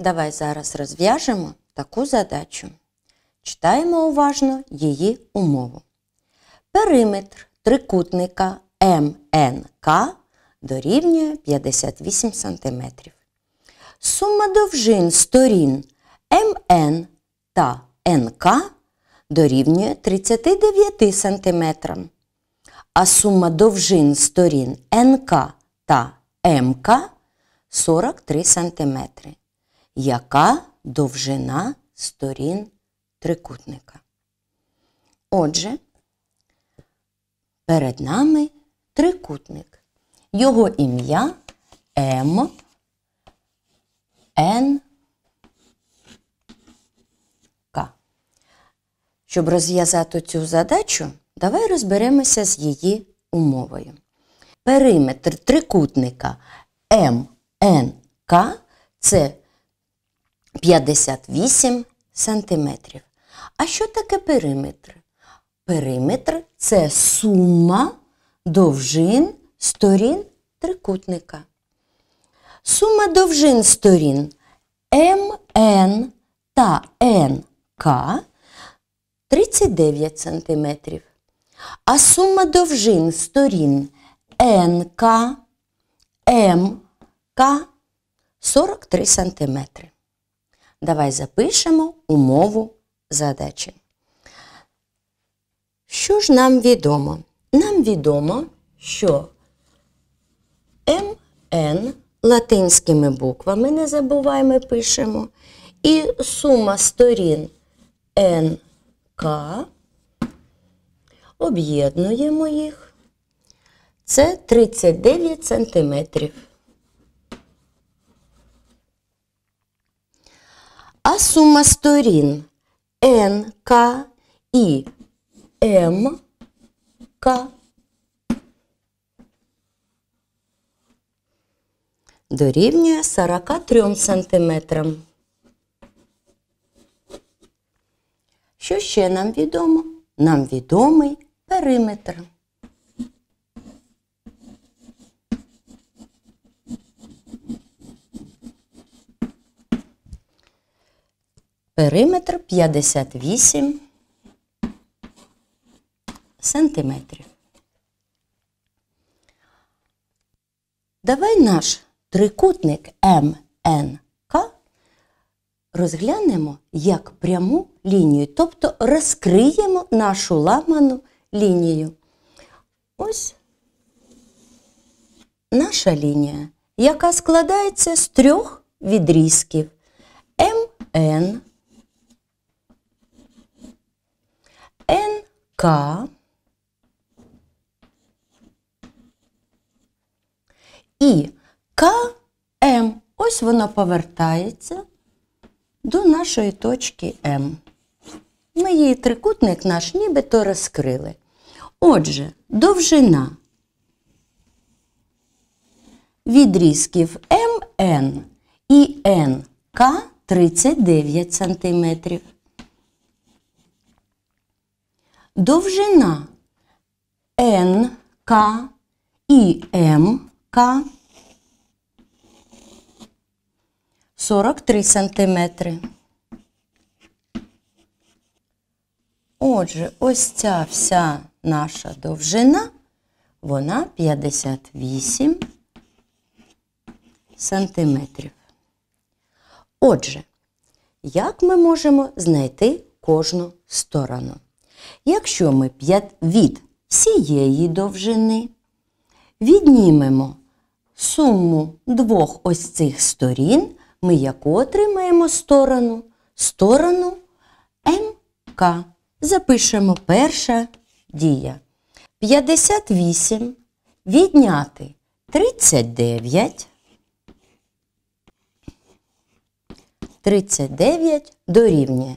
Давай зараз розв'яжемо таку задачу. Читаємо уважно її умову. Периметр трикутника МНК дорівнює 58 см. Сума довжин сторін МН та НК дорівнює 39 см. А сума довжин сторін НК та МК 43 см яка довжина сторін трикутника. Отже, перед нами трикутник. Його ім'я М, Н. К. Щоб розв'язати цю задачу, давай розберемося з її умовою. Периметр трикутника МНК це 58 см. А що таке периметр? Периметр це сума довжин сторін трикутника. Сума довжин сторін МН та НК 39 см. А сума довжин сторін НК МК 43 см. Давай запишемо умову задачі. Що ж нам відомо? Нам відомо, що МН латинськими буквами, не забуваємо, пишемо, і сума сторін НК об'єднуємо їх. Це 39 сантиметрів. А сума сторін НК і МК дорівнює 43 сантиметрам. Що ще нам відомо? Нам відомий периметр. периметр 58 сантиметрів. Давай наш трикутник МНК ем розглянемо як пряму лінію, тобто розкриємо нашу ламану лінію. Ось наша лінія, яка складається з трьох відрізків МН, ем К. І КМ. Ось вона повертається до нашої точки М. Ми її трикутник наш нібито розкрили. Отже, довжина відрізків МН і НК 39 сантиметрів довжина НК і МК 43 сантиметри. Отже, ось ця вся наша довжина, вона 58 сантиметрів. Отже, як ми можемо знайти кожну сторону? Якщо ми від всієї довжини віднімемо суму двох ось цих сторін, ми яку отримаємо сторону сторону МК. Запишемо перша дія. 58 відняти 39. 39 дорівнює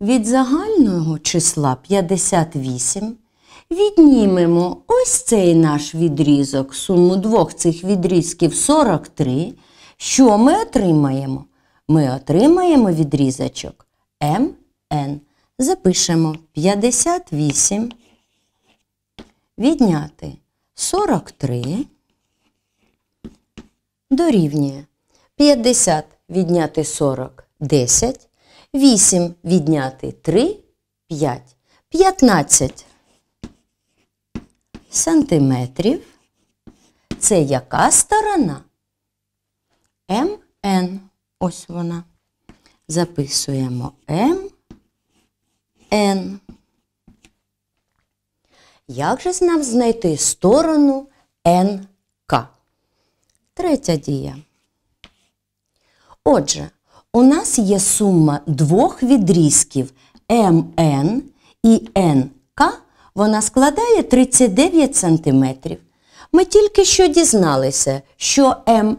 від загального числа 58 віднімемо ось цей наш відрізок, суму двох цих відрізків 43. Що ми отримаємо? Ми отримаємо відрізочок МН. Ем Запишемо 58. Відняти 43. Дорівнює 50 відняти 40 10. 8 відняти 3 5. 15 сантиметрів. Це яка сторона? МН. Ось вона. Записуємо МН. Як же нам знайти сторону НК? Третя дія. Отже, у нас є сума двох відрізків МН і НК. Вона складає 39 см. Ми тільки що дізналися, що МН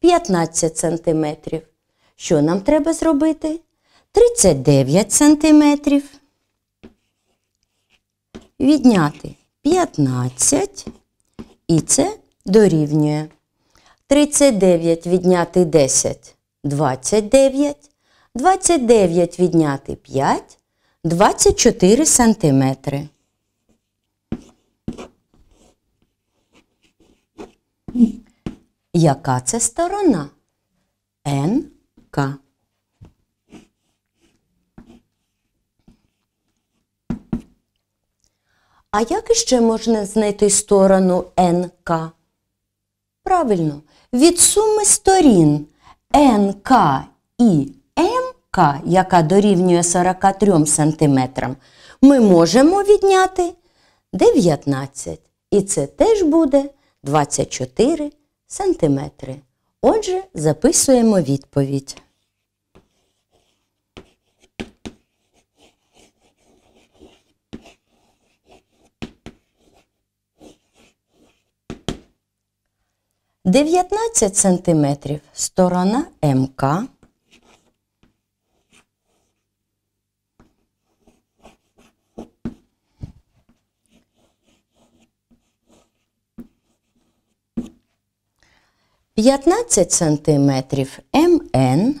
15 см. Що нам треба зробити? 39 см. Відняти 15. І це дорівнює. 39 відняти 10. 29. 29 відняти 5, 24 сантиметри. Яка це сторона? НК. А як іще можна знайти сторону НК? Правильно, від суми сторін. НК і МК, яка дорівнює 43 см, ми можемо відняти 19. І це теж буде 24 см. Отже, записуємо відповідь. 19 сантиметрів сторона МК. П'ятнадцять сантиметрів МН.